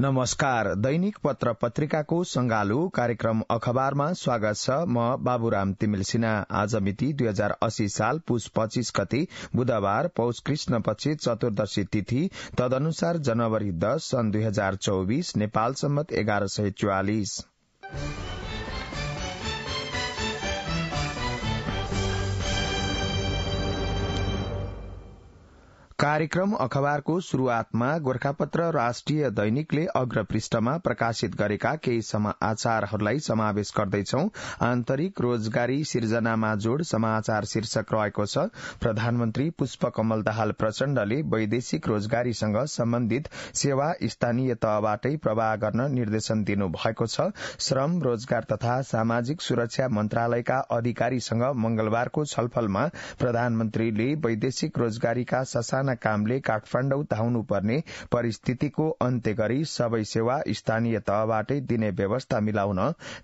नमस्कार दैनिक पत्र पत्रिकाको संगालु कार्यक्रम अखबारमा स्वागत छ म बाबुराम तिमिल सिन्हा आज मिति दुई हजार अस्सी साल पुष पच्चीस गति बुधबार पौष पछि चतुर्दशी तिथि तदनुसार जनवरी दस सन् दुई हजार चौबीस नेपाल सम्मत एघार सय चौवालिस कार्यक्रम अखबारको शुरूआतमा गोर्खापत्र राष्ट्रिय दैनिकले अग्र पृष्ठमा प्रकाशित गरेका केही समाचारहरूलाई समावेश गर्दैछौ आन्तरिक रोजगारी सिर्जनामा जोड़ समाचार शीर्षक रहेको छ प्रधानमन्त्री पुष्पकमल दाहाल प्रचण्डले वैदेशिक रोजगारीसँग सम्बन्धित सेवा स्थानीय तहबाटै प्रवाह गर्न निर्देशन दिनुभएको छ श्रम रोजगार तथा सामाजिक सुरक्षा मन्त्रालयका अधिकारीसँग मंगलबारको छलफलमा प्रधानमन्त्रीले वैदेशिक रोजगारीका ससान साना कामले काठमाडौँ धाउनुपर्ने परिस्थितिको अन्त्य गरी सबै सेवा स्थानीय तहबाटै दिने व्यवस्था मिलाउन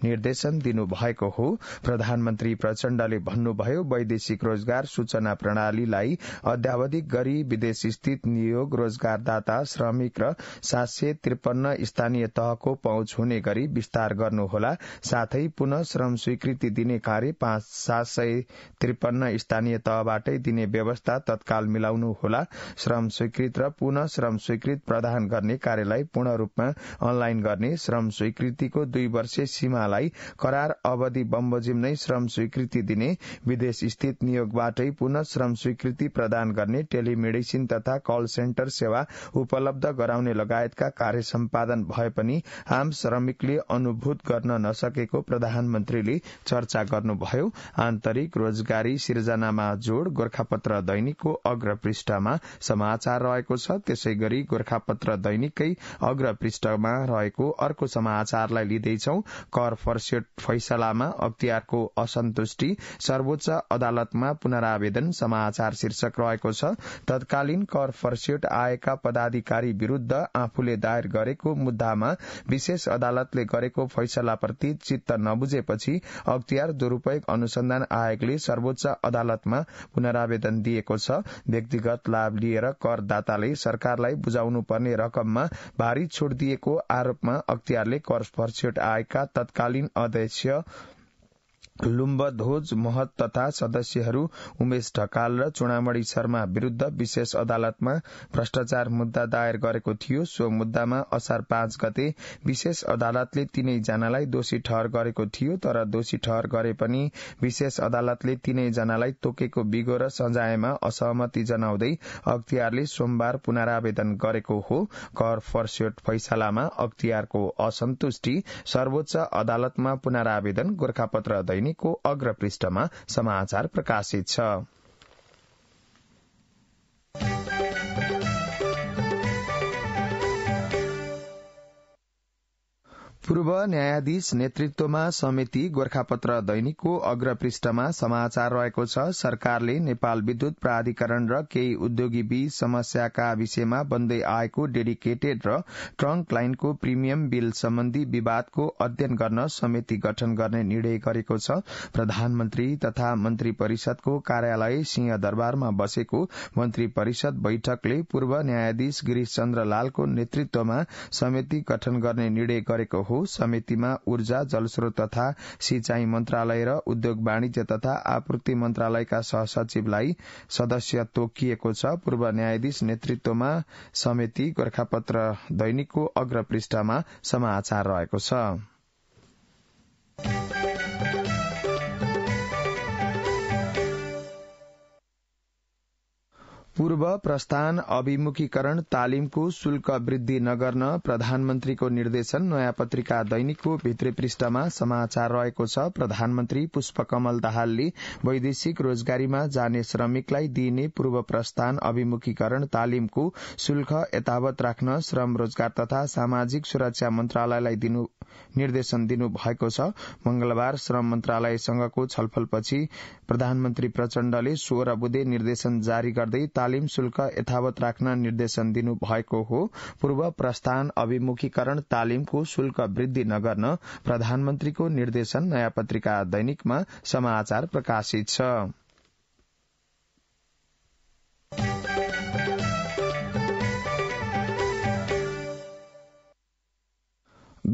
निर्देशन दिनुभएको हो प्रधानमन्त्री प्रचण्डले भन्नुभयो वैदेशिक रोजगार सूचना प्रणालीलाई अध्यावधिक गरी विदेश स्थित नियोग रोजगारदाता श्रमिक र सात सय त्रिपन्न स्थानीय तहको पहुँच हुने गरी विस्तार गर्नुहोला साथै पुनः श्रम स्वीकृति दिने कार्य पाँच सात सय त्रिपन्न स्थानीय तहबाटै दिने व्यवस्था तत्काल मिलाउनु होला श्रम स्वीकृत र पुनः श्रम स्वीकृत प्रदान गर्ने कार्यलाई पूर्ण रूपमा अनलाइन गर्ने श्रम स्वीकृतिको दुई वर्षीय सीमालाई करार अवधि बमबोजिम नै श्रम स्वीकृति दिने विदेश स्थित नियोगबाटै पुनः श्रम स्वीकृति प्रदान गर्ने टेलिमेडिसिन तथा कल सेन्टर सेवा उपलब्ध गराउने लगायतका कार्य सम्पादन भए पनि आम श्रमिकले अनुभूत गर्न नसकेको प्रधानमन्त्रीले चर्चा गर्नुभयो आन्तरिक रोजगारी सिर्जनामा जोड़ गोर्खापत्र दैनिकको अग्रपृष्ठमा समाचार रहेको छ त्यसै गरी गोर्खापत्र दैनिककै अग्र पृष्ठमा रहेको अर्को समाचारलाई लिँदैछौ कर फर्सेट फैसलामा अख्तियारको असन्तुष्टि सर्वोच्च अदालतमा पुनरावेदन समाचार शीर्षक रहेको छ तत्कालीन कर फर्सेट आएका पदाधिकारी विरूद्ध आफूले दायर गरेको मुद्दामा विशेष अदालतले गरेको फैसलाप्रति चित्त नबुझेपछि अख्तियार दुरूपयोग अनुसन्धान आयोगले सर्वोच्च अदालतमा पुनरावेदन दिएको छ व्यक्तिगत लाभ लाभ लिएर करदाताले सरकारलाई बुझाउनु पर्ने रकममा भारी छोड़ दिएको आरोपमा अख्तियारले कर फर्छ आएका तत्कालीन अध्यक्ष लुम्बधोज महत तथा सदस्यहरू उमेश ढकाल र चुनामणी शर्मा विरूद्ध विशेष अदालतमा भ्रष्टाचार मुद्दा दायर गरेको थियो सो मुद्दामा असार पाँच गते विशेष अदालतले तीनैजनालाई दोषी ठहर गरेको थियो तर दोषी ठहर गरे पनि विशेष अदालतले तीनैजनालाई तोकेको बिगो र सजायमा असहमति जनाउँदै अख्तियारले सोमबार पुनरावेदन गरेको हो कर फर्स्योट फैसलामा अख्तियारको असन्तुष्टि सर्वोच्च अदालतमा पुनरावेदन गोर्खापत्र दैन दैनिकको अग्रपृष्ठमा समाचार प्रकाशित छ पूर्व न्यायाधीश नेतृत्वमा समिति गोर्खापत्र दैनिकको अग्र पृष्ठमा समाचार रहेको छ सरकारले नेपाल विद्युत प्राधिकरण र केही उद्योगी बीच समस्याका विषयमा बन्दै आएको डेडिकेटेड र ट्रंक लाइनको प्रिमियम बिल सम्बन्धी विवादको अध्ययन गर्न समिति गठन गर्ने निर्णय गरेको छ प्रधानमन्त्री तथा मन्त्री परिषदको कार्यालय सिंहदरबारमा बसेको मन्त्री परिषद बैठकले पूर्व न्यायाधीश गिरिश चन्द्र लालको नेतृत्वमा समिति गठन गर्ने निर्णय गरेको हो समितिमा ऊर्जा जलस्रोत तथा सिंचाई मन्त्रालय र उद्योग वाणिज्य तथा आपूर्ति मन्त्रालयका सहसचिवलाई सदस्य तोकिएको छ पूर्व न्यायाधीश नेतृत्वमा समिति गोर्खापत्र दैनिकको अग्र पृष्ठमा समाचार रहेको छ पूर्व प्रस्थान अभिमुखीकरण तालिमको शुल्क वृद्धि नगर्न प्रधानमन्त्रीको निर्देशन नयाँ पत्रिका दैनिकको भित्री पृष्ठमा समाचार रहेको छ प्रधानमन्त्री पुष्पकमल दाहालले वैदेशिक रोजगारीमा जाने श्रमिकलाई दिइने पूर्व प्रस्थान अभिमुखीकरण तालिमको शुल्क यथावत राख्न श्रम रोजगार तथा सामाजिक सुरक्षा मन्त्रालयलाई दिनु निर्देशन दिनु भएको छ मंगलबार श्रम मन्त्रालयसँगको छलफलपछि प्रधानमन्त्री प्रचण्डले सोह्र बुधे निर्देशन जारी गर्दै तालिम शुल्क यथावत राख्न निर्देशन दिनु भएको हो पूर्व प्रस्थान अभिमुखीकरण तालिमको शुल्क वृद्धि नगर्न प्रधानमन्त्रीको निर्देशन नयाँ पत्रिका दैनिकमा समाचार प्रकाशित छ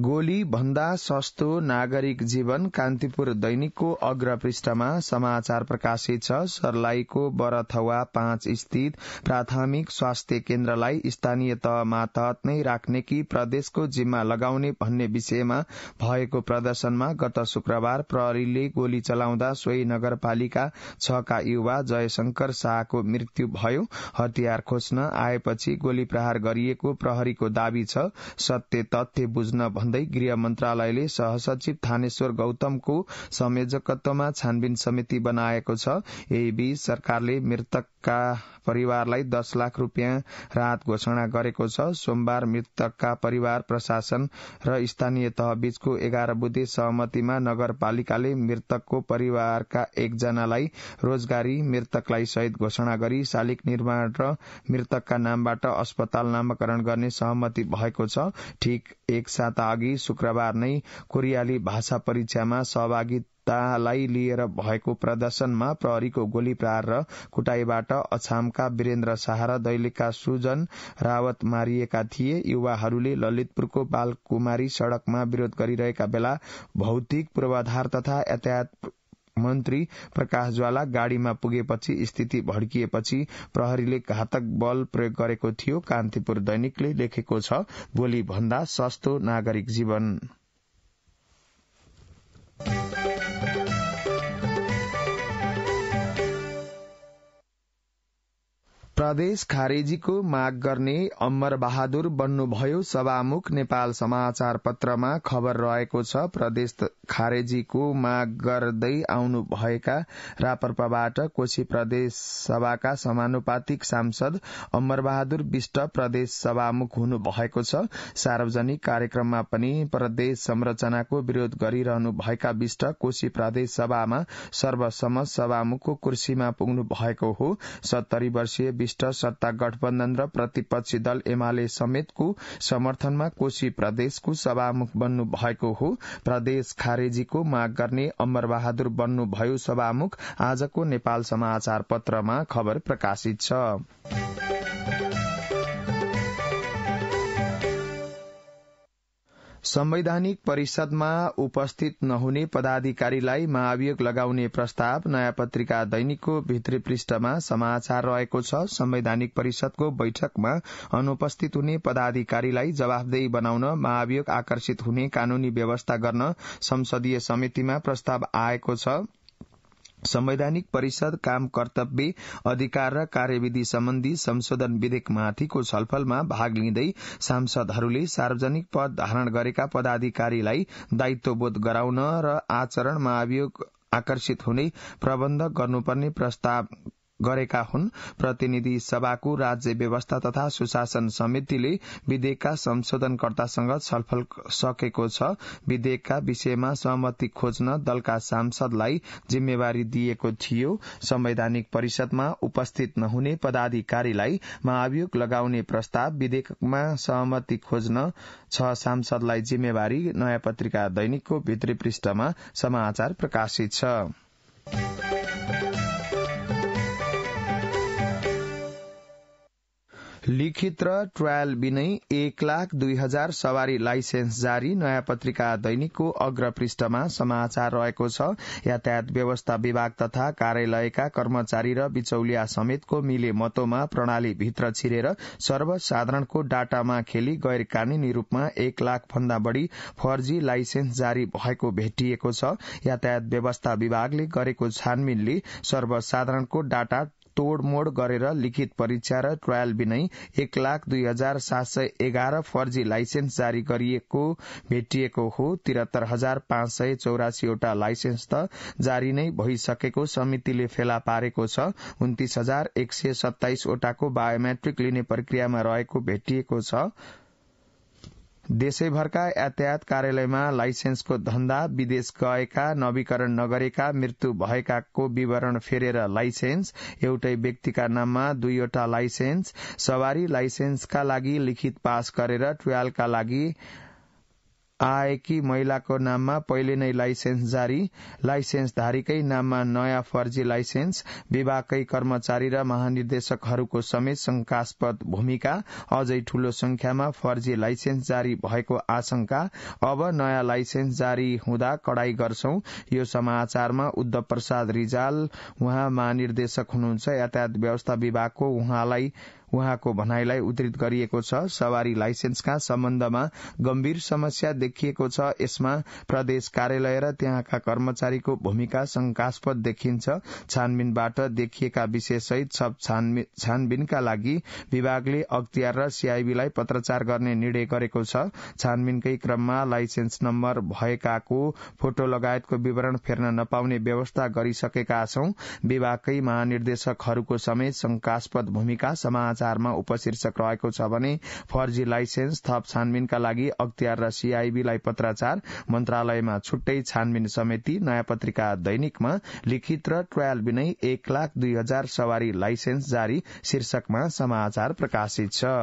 गोली भन्दा सस्तो नागरिक जीवन कान्तिपुर दैनिकको अग्रपृष्ठमा समाचार प्रकाशित छ सर्लाईको बरथवा पाँच स्थित प्राथमिक स्वास्थ्य केन्द्रलाई स्थानीय तहमा तहत नै राख्ने कि प्रदेशको जिम्मा लगाउने भन्ने विषयमा भएको प्रदर्शनमा गत शुक्रबार प्रहरीले गोली चलाउँदा सोही नगरपालिका छका युवा जयशंकर शाहको मृत्यु भयो हतियार खोज्न आएपछि गोली प्रहार गरिएको प्रहरीको दावी छ सत्य तथ्य बुझ्न भन्दै गृह मन्त्रालयले सहसचिव थानेश्वर गौतमको संयोजकत्वमा छानबिन समिति बनाएको छ यही बीच सरकारले मृतकका परिवारलाई दश लाख रूपियाँ राहत घोषणा गरेको छ सोमबार मृतकका परिवार प्रशासन र स्थानीय तहबीचको एघार बुधे सहमतिमा नगरपालिकाले मृतकको परिवारका एकजनालाई रोजगारी मृतकलाई सहित घोषणा गरी शालिक निर्माण र मृतकका नामबाट अस्पताल नामकरण गर्ने सहमति भएको छ ठिक एक साता अघि शुक्रबार नै कोरियाली भाषा परीक्षामा सहभागी तालाई लिएर भएको प्रदर्शनमा प्रहरीको गोली प्रहार र कुटाईबाट अछामका वीरेन्द्र शाह र दैलेखका सुजन रावत मारिएका थिए युवाहरूले ललितपुरको बालकुमारी सड़कमा विरोध गरिरहेका बेला भौतिक पूर्वाधार तथा यातायात मन्त्री प्रकाश ज्वाला गाड़ीमा पुगेपछि स्थिति भड्किएपछि प्रहरीले घातक बल प्रयोग गरेको थियो कान्तिपुर दैनिकले लेखेको छ भोलि भन्दा सस्तो नागरिक जीवन प्रदेश खारेजीको माग गर्ने अमर बहादुर बन्नुभयो सभामुख नेपाल समाचार पत्रमा खबर रहेको छ प्रदेश खारेजीको माग गर्दै आउनुभएका रापरपाबाट कोशी प्रदेश सभाका समानुपातिक सांसद अमर बहादुर विष्ट प्रदेश सभामुख हुनुभएको छ सार्वजनिक कार्यक्रममा पनि प्रदेश संरचनाको विरोध गरिरहनुभएका विष्ट कोशी प्रदेश सभामा सर्वसम्म सभामुखको कुर्सीमा पुग्नु भएको हो सत्तरी वर्षीय वरिष्ठ सत्ता गठबन्धन र प्रतिपक्षी दल एमाले समेतको समर्थनमा कोशी प्रदेशको सभामुख बन्नु भएको हो प्रदेश खारेजीको माग गर्ने अमर बहादुर बन्नुभयो सभामुख आजको नेपाल समाचार पत्रमा खबर प्रकाशित छ संवैधानिक परिषदमा उपस्थित नहुने पदाधिकारीलाई महाभियोग लगाउने प्रस्ताव नयाँ पत्रिका दैनिकको भित्री पृष्ठमा समाचार रहेको छ संवैधानिक परिषदको बैठकमा अनुपस्थित हुने पदाधिकारीलाई जवाफदेही बनाउन महाभियोग आकर्षित हुने कानूनी व्यवस्था गर्न संसदीय समितिमा प्रस्ताव आएको छ संवैधानिक परिषद काम कर्तव्य अधिकार र कार्यविधि सम्बन्धी संशोधन विधेयकमाथिको छलफलमा भाग लिँदै सांसदहरूले सार्वजनिक पद धारण गरेका पदाधिकारीलाई दायित्वबोध गराउन र आचरणमा आकर्षित हुने प्रबन्ध गर्नुपर्ने प्रस्ताव गरेका हुन् प्रतिनिधि सभाको राज्य व्यवस्था तथा सुशासन समितिले विधेयकका संशोधनकर्तासँग छलफल सकेको छ विधेयकका विषयमा सहमति खोज्न दलका सांसदलाई जिम्मेवारी दिएको थियो संवैधानिक परिषदमा उपस्थित नहुने पदाधिकारीलाई महाभियोग लगाउने प्रस्ताव विधेयकमा सहमति खोज्न छ सांसदलाई जिम्मेवारी नयाँ पत्रिका दैनिकको भित्री पृष्ठमा समाचार प्रकाशित छ लिखित र ट्रायल बिनै एक लाख दुई हजार सवारी लाइसेन्स जारी नयाँ पत्रिका दैनिकको अग्र पृष्ठमा समाचार रहेको छ यातायात व्यवस्था विभाग तथा कार्यालयका कर्मचारी र बिचौलिया समेतको मिले मतोमा प्रणाली भित्र छिरेर सर्वसाधारणको डाटामा खेली गैर कानूनी रूपमा एक लाख भन्दा बढ़ी फर्जी लाइसेन्स जारी भएको भेटिएको छ यातायात व्यवस्था विभागले गरेको छानबिनले सर्वसाधारणको डाटा तोड़मोड़ गरेर लिखित परीक्षा र ट्रायल बिनै एक लाख दुई हजार सात सय एघार फर्जी लाइसेन्स जारी गरिएको भेटिएको हो त्रिहत्तर हजार पाँच सय चौरासीवटा लाइसेन्स त जारी नै भइसकेको समितिले फेला पारेको छ उन्तिस हजार एक सय सत्ताइसवटाको बायोमेट्रिक लिने प्रक्रियामा रहेको भेटिएको छ देशैभरका यातायात कार्यालयमा लाइसेन्सको धन्दा विदेश गएका नवीकरण नगरेका मृत्यु भएकाको विवरण फेरेर लाइसेन्स एउटै व्यक्तिका नाममा दुईवटा लाइसेन्स सवारी लाइसेन्सका लागि लिखित पास गरेर टुवेल्भका लागि आएकी महिलाको नाममा पहिले नै लाइसेन्स जारी लाइसेन्सधारीकै नाममा नयाँ फर्जी लाइसेन्स विभागकै कर्मचारी र महानिर्देशकहरूको समेत शंकास्पद भूमिका अझै ठूलो संख्यामा फर्जी लाइसेन्स जारी भएको आशंका अब नयाँ लाइसेन्स जारी हुँदा कड़ाई गर्छौं यो समाचारमा उद्धव प्रसाद रिजाल उहाँ महानिर्देशक हुनुहुन्छ यातायात व्यवस्था विभागको उहाँलाई उहाँको भनाईलाई उद्धित गरिएको छ सवारी लाइसेन्सका सम्बन्धमा गम्भीर समस्या देखिएको छ यसमा प्रदेश कार्यालय र त्यहाँका कर्मचारीको भूमिका शंकास्पद देखिन्छ छानबिनबाट देखिएका विषयसहित सब छानबिनका लागि विभागले अख्तियार र सीआईबीलाई पत्रचार गर्ने निर्णय गरेको छ छानबिनकै क्रममा लाइसेन्स नम्बर भएकाको फोटो लगायतको विवरण फेर्न नपाउने व्यवस्था गरिसकेका छौं विभागकै महानिर्देशकहरूको समेत शंकास्पद भूमिका समाज समाचारमा उपशीर्षक रहेको छ भने फर्जी लाइसेन्स थप छानबिनका लागि अख्तियार र सीआईबीलाई पत्राचार मन्त्रालयमा छुट्टै छानबिन समिति नयाँ पत्रिका दैनिकमा लिखित र ट्रायल बिनै एक लाख दुई हजार सवारी लाइसेन्स जारी शीर्षकमा समाचार प्रकाशित छ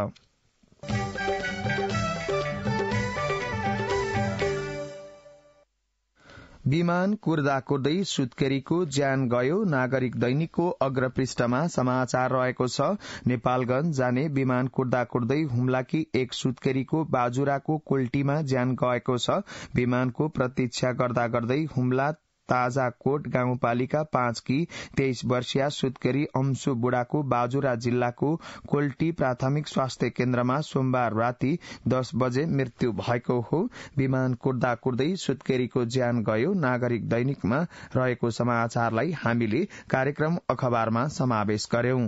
विमान कुर्दा कुर्दै सुत्केरीको ज्यान गयो नागरिक दैनिकको अग्रपृष्ठमा समाचार रहेको छ नेपालगंज जाने विमान कुर्दा कुर्दै हुम्लाकी एक सुत्केरीको बाजुराको कोल्टीमा ज्यान गएको छ विमानको प्रतीक्षा गर्दा गर्दै हुम्ला ताजाकोट गाउँपालिका कि तेइस वर्षीय सुत्केरी अम्सु बुढाको बाजुरा जिल्लाको कोल्टी प्राथमिक स्वास्थ्य केन्द्रमा सोमबार राति दस बजे मृत्यु भएको हो विमान कुर्दा कुर्दै सुत्केरीको ज्यान गयो नागरिक दैनिकमा रहेको समाचारलाई हामीले कार्यक्रम अखबारमा समावेश गर्यौं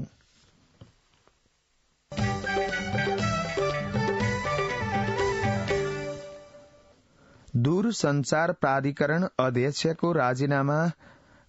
दूरसञ्चार प्राधिकरण अध्यक्षको राजीनामा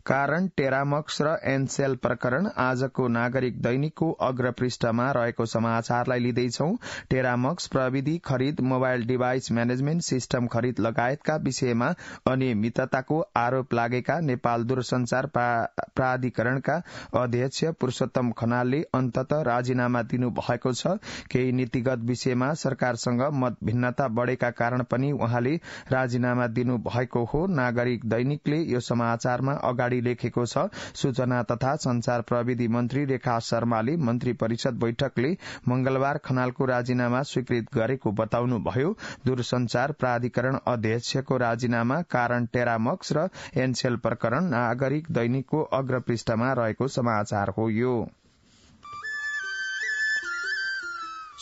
कारण टेरामक्स र एनसेल प्रकरण आजको नागरिक दैनिकको अग्र पृष्ठमा रहेको समाचारलाई लिँदैछौ टेरामक्स प्रविधि खरिद मोबाइल डिभाइस म्यानेजमेन्ट सिस्टम खरिद लगायतका विषयमा अनियमितताको आरोप लागेका नेपाल दूरसञ्चार प्राधिकरणका अध्यक्ष पुरूषोत्तम खनालले अन्तत राजीनामा दिनुभएको छ केही नीतिगत विषयमा सरकारसँग मत भिन्नता बढ़ेका कारण पनि उहाँले राजीनामा दिनुभएको हो नागरिक दैनिकले यो समाचारमा अगाडि अगाडि लेखेको छ सूचना तथा संचार प्रविधि मन्त्री रेखा शर्माले मन्त्री परिषद बैठकले मंगलबार खनालको राजीनामा स्वीकृत गरेको बताउनुभयो दूरसंचार प्राधिकरण अध्यक्षको राजीनामा कारण टेरामक्स र एनसेल प्रकरण नागरिक दैनिकको अग्रपृष्ठमा रहेको समाचार हो यो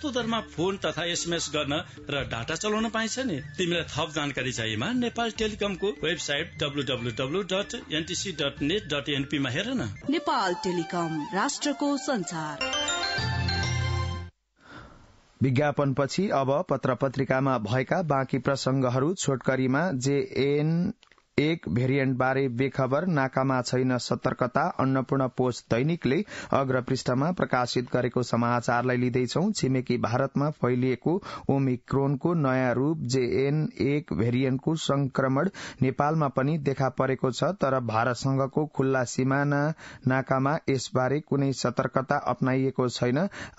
सस्तो दरमा फोन तथा एसएमएस गर्न र डाटा चलाउन पाइन्छ नि तिमीलाई थप जानकारी चाहिएमा नेपाल टेलिकमको website W dot NTC dot net dot एनपीमा हेर न नेपाल टेलिकम राष्ट्रको संसार विज्ञापनपछि अब पत्र पत्रिकामा भएका बाँकी प्रसंगहरू छोटकरीमा जेएन एक बारे बेखबर नाकामा छैन सतर्कता अन्नपूर्ण पोस्ट दैनिकले अग्रपृष्ठमा प्रकाशित गरेको समाचारलाई लिँदैछौ छिमेकी भारतमा फैलिएको ओमिक्रोनको नयाँ रूप जेएन एक भेरिएन्टको संक्रमण नेपालमा पनि देखा परेको छ तर भारतसँगको खुल्ला सिमाना नाकामा यसबारे कुनै सतर्कता अपनाइएको छैन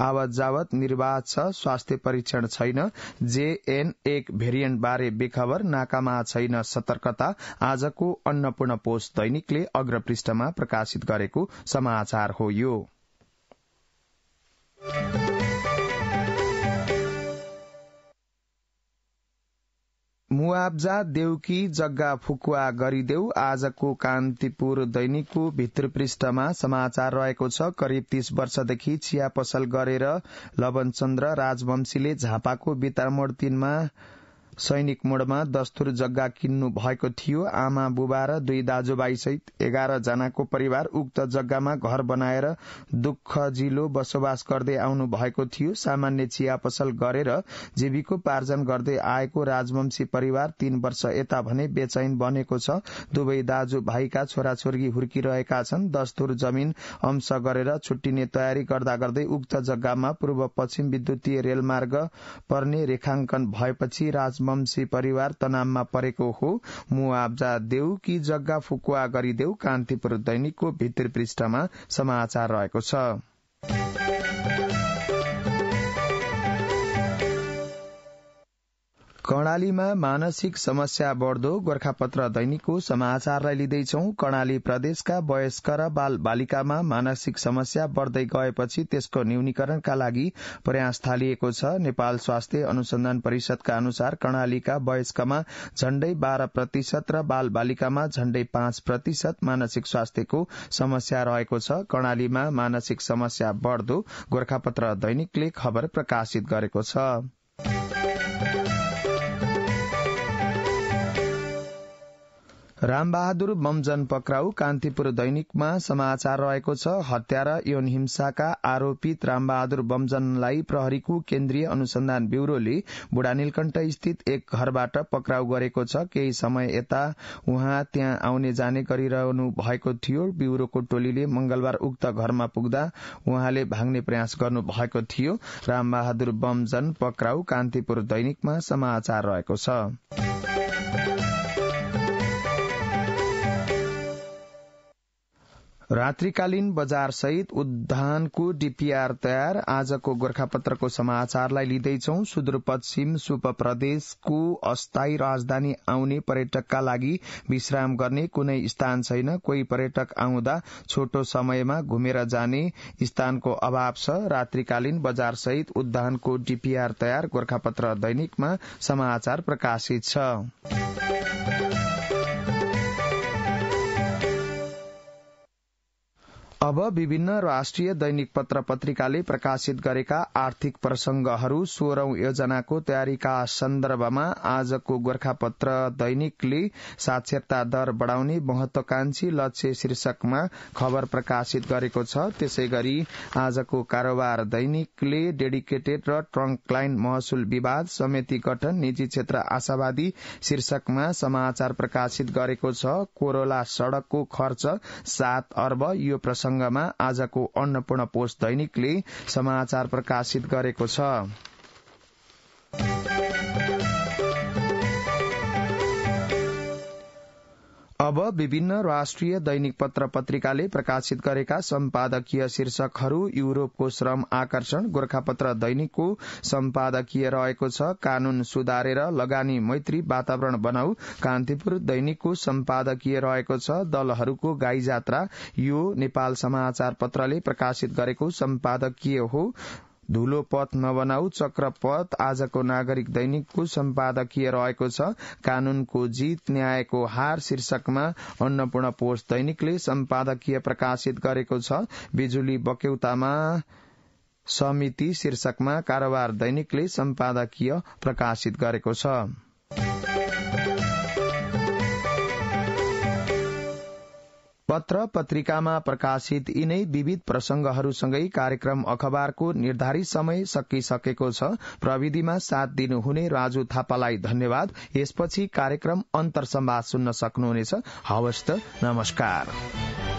आवत जावत निर्वाध छ स्वास्थ्य परीक्षण छैन जेएन एक बारे बेखबर नाकामा छैन सतर्कता आजको अन्नपूर्ण पोस्ट दैनिकले अग्रपृष्ठमा प्रकाशित गरेको समाचार हो यो मुआब्जा देउकी जग्गा फुकुवा गरिदेऊ आजको कान्तिपुर दैनिकको भित्र पृष्ठमा समाचार रहेको छ करिब तीस वर्षदेखि चिया पसल गरेर लवनचन्द्र राजवंशीले झापाको बितामोड तीनमा सैनिक मोडमा दस्तुर जग्गा किन्नु भएको थियो आमा बुबा र दुई दाजुभाइ सहित एघार जनाको परिवार उक्त जग्गामा घर बनाएर दुःख जिलो बसोबास गर्दै आउनु भएको थियो सामान्य चिया पसल गरेर जीविकोपार्जन गर्दै आएको राजवंशी परिवार तीन वर्ष यता भने बेचैन बनेको छ दुवै दाजुभाइका छोराछोरी हुर्किरहेका छन् दस्तुर जमिन अंश गरेर छुट्टिने तयारी गर्दा गर्दै उक्त जग्गामा पूर्व पश्चिम विद्युतीय रेलमार्ग पर्ने रेखाङ्कन भएपछि राजवंश वंशी परिवार तनाममा परेको हो मुआब्जा देऊ कि जग्गा फुकुवा गरिदेऊ कान्तिपुर दैनिकको भित्री पृष्ठमा समाचार रहेको छ कर्णालीमा मानसिक समस्या बढ्दो गोर्खापत्र दैनिकको समाचारलाई लिँदैछौ कर्णाली प्रदेशका वयस्क र बाल बालिकामा मानसिक समस्या बढ्दै गएपछि त्यसको न्यूनीकरणका लागि प्रयास थालिएको छ नेपाल स्वास्थ्य अनुसन्धान परिषदका अनुसार कर्णालीका वयस्कमा झण्डै बाह्र प्रतिशत र बाल बालिकामा झण्डै पाँच प्रतिशत मानसिक स्वास्थ्यको समस्या रहेको छ कर्णालीमा मानसिक समस्या बढ्दो गोर्खापत्र दैनिकले खबर प्रकाशित गरेको छ रामबहादुर बमजन पक्राउ कान्तिपुर दैनिकमा समाचार रहेको छ हत्या र यौन हिंसाका आरोपित रामबहादुर बमजनलाई प्रहरीको केन्द्रीय अनुसन्धान ब्यूरोले बुढानीलकण्ठ स्थित एक घरबाट पक्राउ गरेको छ केही समय यता उहाँ त्यहाँ आउने जाने गरिरहनु भएको थियो ब्यूरोको टोलीले मंगलबार उक्त घरमा पुग्दा उहाँले भाग्ने प्रयास गर्नु भएको थियो रामबहादुर बमजन पक्राउ कान्तिपुर दैनिकमा समाचार रहेको छ रात्रिकालीन बजार सहित उद्धानको डीपीआर तयार आजको गोर्खापत्रको समाचारलाई लिँदैछौ सुदूरपश्चिम सुप प्रदेशको अस्थायी राजधानी आउने पर्यटकका लागि विश्राम गर्ने कुनै स्थान छैन कोही पर्यटक आउँदा छोटो समयमा घुमेर जाने स्थानको अभाव छ रात्रिकालीन बजार सहित उद्धानको डीपीआर तयार गोर्खापत्र दैनिकमा समाचार प्रकाशित छ अब विभिन्न राष्ट्रिय दैनिक पत्र पत्रिकाले प्रकाशित गरेका आर्थिक प्रसंगहरू सोह्रौं योजनाको तयारीका सन्दर्भमा आजको गोर्खापत्र दैनिकले साक्षरता दर बढ़ाउने महत्वाकांक्षी लक्ष्य शीर्षकमा खबर प्रकाशित गरेको छ त्यसै गरी आजको कारोबार दैनिकले डेडिकेटेड र ट्रंक लाइन महसुल विवाद समिति गठन निजी क्षेत्र आशावादी शीर्षकमा समाचार प्रकाशित गरेको छ कोरोला सड़कको खर्च सात अर्ब यो प्रसंग प्रसंगमा आजको अन्नपूर्ण पोस्ट दैनिकले समाचार प्रकाशित गरेको छ अब विभिन्न राष्ट्रिय दैनिक पत्र पत्रिकाले प्रकाशित गरेका सम्पादकीय शीर्षकहरू युरोपको श्रम आकर्षण गोर्खापत्र दैनिकको सम्पादकीय रहेको छ कानून सुधारेर लगानी मैत्री वातावरण बनाऊ कान्तिपुर दैनिकको सम्पादकीय रहेको छ दलहरूको गाई जात्रा यो नेपाल समाचार पत्रले प्रकाशित गरेको सम्पादकीय हो धुलो पथ नबनाऊ चक्रपथ आजको नागरिक दैनिकको सम्पादकीय रहेको छ कानूनको जित न्यायको हार शीर्षकमा अन्नपूर्ण पोस्ट दैनिकले सम्पादकीय प्रकाशित गरेको छ बिजुली बक्यौतामा समिति शीर्षकमा कारोबार दैनिकले सम्पादकीय प्रकाशित गरेको छ पत्र पत्रिकामा प्रकाशित यिनै विविध प्रसंगहरूसँगै कार्यक्रम अखबारको निर्धारित समय सकिसकेको छ प्रविधिमा साथ दिनुहुने राजु थापालाई धन्यवाद यसपछि कार्यक्रम अन्तर्सम्वाद सुन्न सक्नुहुनेछ नमस्कार नमस्कार